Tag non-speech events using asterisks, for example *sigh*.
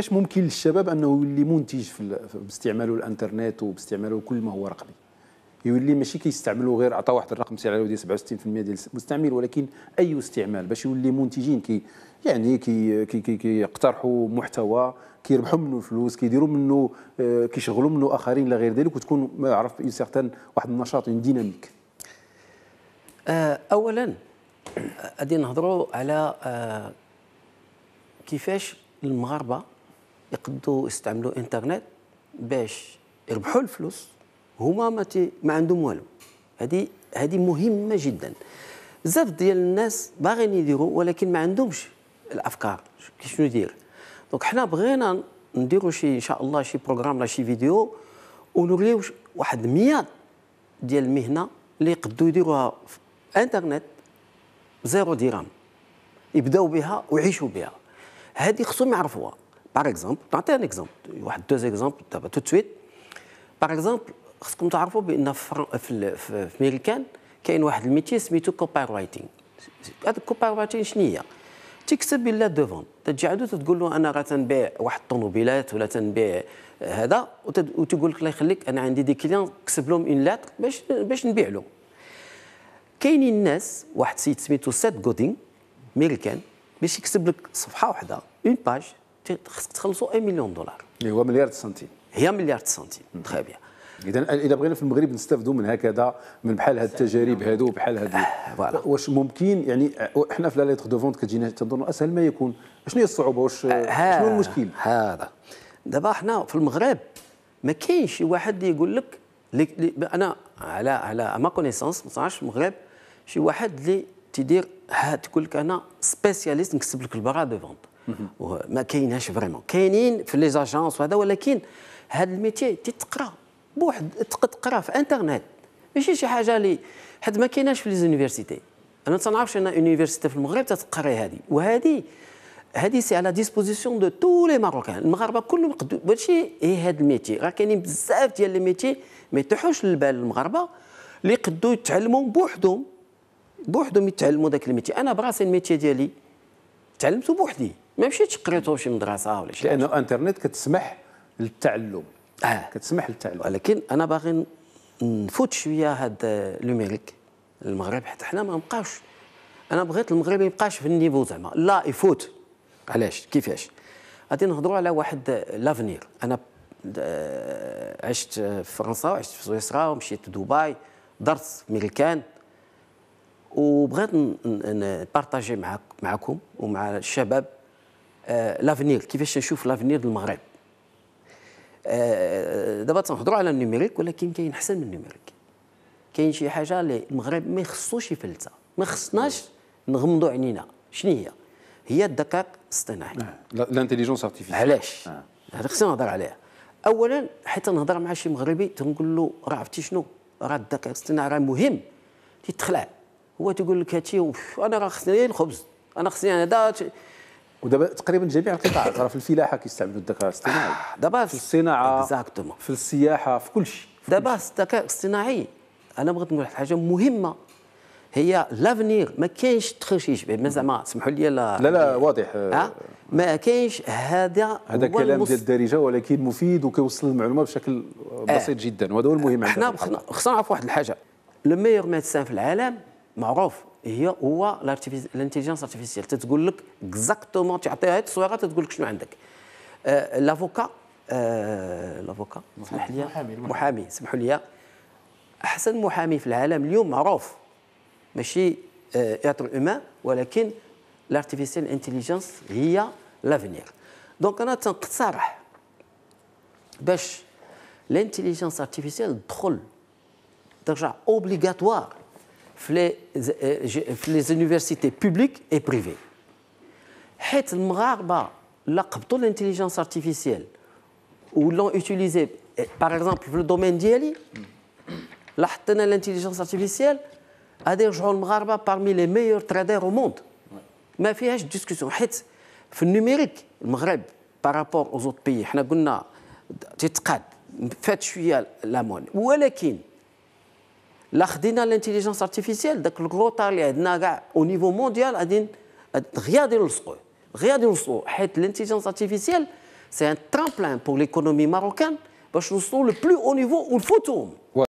كيفاش ممكن للشباب انه يولي منتج في باستعماله الانترنت وباستعماله كل ما هو رقمي يولي ماشي كيستعملوا غير عطا واحد الرقم سعره ديال 67% ديال المستعمل ولكن اي استعمال باش يولي منتجين كي يعني كي كي كيقترحوا كي محتوى كيربحوا منه فلوس كيديروا منه آه، كيشغلوا منه اخرين لا غير ذلك وتكون ما عرف اون سيغتان واحد النشاط يعني اون آه، ديناميك اولا آه، غادي نهضروا على كيفاش المغاربه يقدوا يستعملوا انترنت باش يربحوا الفلوس هما ما, ما عندهم والو هذه هذه مهمه جدا بزاف ديال الناس باغيين يديروا ولكن ما عندهمش الافكار شنو يدير دونك حنا بغينا نديروا شي ان شاء الله شي بروغرام ولا شي فيديو ونوريو واحد 100 ديال المهنه اللي يقدروا يديروها في انترنت زيرو درهم يبداو بها ويعيشوا بها هذه خصهم يعرفوها باغ اكزومبل نعطي ان اكزومبل واحد دوز اكزومبل دابا تو سويت باغ اكزومبل خصكم تعرفوا بان في في ميريكان كاين واحد الميتي سميتو كوباي رايتينغ هذا الكوباي رايتينغ شنو هي تكتب الا دوفون تجي عاد تقول له انا راه تنبيع واحد الطوموبيلات ولا تنبيع هذا وتقول لك الله يخليك انا عندي دي كليون كسب لهم اون لاتر باش باش نبيع لهم كاينين الناس واحد السيد سميتو سيت غودين ميريكان باش يكتب لك صفحه واحده اون باج خصك تخلصوا 1 مليون دولار اللي هو مليار سنتيم هي مليار سنتيم تخي بيان اذا اذا بغينا في المغرب نستافدوا من هكذا من بحال هاد التجارب هادو بحال هاد *laughs* واش ممكن يعني احنا في لا ليتر دو فونت كتجينا تنظن اسهل ما يكون شنو هي الصعوبه واش آه، شنو المشكل هذا دابا حنا في المغرب ما كاينش شي واحد يقول لك انا على على ما كونيسونس ما صنعش في المغرب شي واحد اللي تيدير هاد تقول لك انا سبيسياليست نكسب لك البرا دو فونت ما كايناش فريمون كاينين في لي زاجونس وهذا ولكن هذا الميتي تتقرا بوحد تقرا في انترنت ماشي شي حاجه اللي حد ما كايناش في زونيفرسيتي انا ما تنعرفش ان يونيفرسيتي في المغرب تتقري هذه وهذه هذه سي على ديسبوزيسيون دو تو لي ماروكان المغاربه كلهم ماشي هي هذا الميتي راه كاينين بزاف ديال لي ميتي ما يطيحوش للبال المغاربه اللي يقدوا يتعلموا بوحدهم بوحدهم يتعلموا ذاك الميتي انا براسي الميتي ديالي تعلمته بوحدي ما مشيتش قريته في مدرسه ولا شي لانه الانترنت كتسمح للتعلم اه كتسمح للتعلم ولكن انا باغي نفوت شويه هذا لوميريك المغرب حتى حنا ما نبقاوش انا بغيت المغرب يبقاش في النيفو زعما لا يفوت علاش كيفاش غادي نهضروا على واحد لافنير انا عشت في فرنسا وعشت في سويسرا ومشيت دبي درت ميريكان وبغيت نبارطاجي معك معكم ومع الشباب لافنير آه، كيفاش نشوف لافنير المغرب آه، دابا تنهضروا على النيميريك ولكن كاين احسن من النيميريك كاين شي حاجه اللي المغرب ما يخصوش يفلتها ما خصناش نغمضوا عينينا شنو هي هي الذكاء الاصطناعي الانتيليجونس ارتيفيسيال علاش آه. هذا خصنا نهضر عليها اولا حتى نهضر مع شي مغربي تنقول له راه عرفتي شنو راه الذكاء الاصطناعي راه مهم تيتخلع هو تيقول لك هادشي انا راه خصني الخبز انا خصني هذا ودابا تقريبا جميع القطاعات راه في الفلاحه كيستعملوا الذكاء الاصطناعي آه، دابا في الصناعه اكزاكتومون في السياحه في كل شيء دابا الذكاء الاصطناعي انا بغيت نقول واحد الحاجه مهمه هي لافنيغ ما كاينش تخشيش به زعما سمحوا لي لا لا لا واضح أه؟ ما كاينش هذا هذا كلام ديال الدارجه ولكن مفيد وكيوصل المعلومه بشكل آه. بسيط أه جدا وهذا هو المهم حنا خصنا نعرف واحد الحاجه لو ميور ميدسان في العالم معروف هي هو الانتيليجنس ارتيفيسيال تتقول لك اكزاكتومون تعطيها التصويره تتقول لك شنو عندك آه، لافوكا آه، لافوكا سمح لي محامي سمحوا لي احسن محامي في العالم اليوم معروف ماشي اتر آه اومان ولكن لارتيفيسيال انتيليجنس هي لافينير دونك انا تنقترح باش الانتيليجنس ارتيفيسيال تدخل ترجع اوبليغاتوار les universités publiques et privées. Hét la l'intelligence artificielle ou l'ont utilisé par exemple le domaine d'Ieli, l'intelligence artificielle a des gens parmi les meilleurs traders au monde. Mais il y a une discussion. numérique le Maghreb par rapport aux autres pays. On a dit, la l'Ardina, l'intelligence artificielle, le gros au niveau mondial, rien de Rien de L'intelligence artificielle, c'est un tremplin pour l'économie marocaine, parce que nous sommes le plus haut niveau où il faut tomber.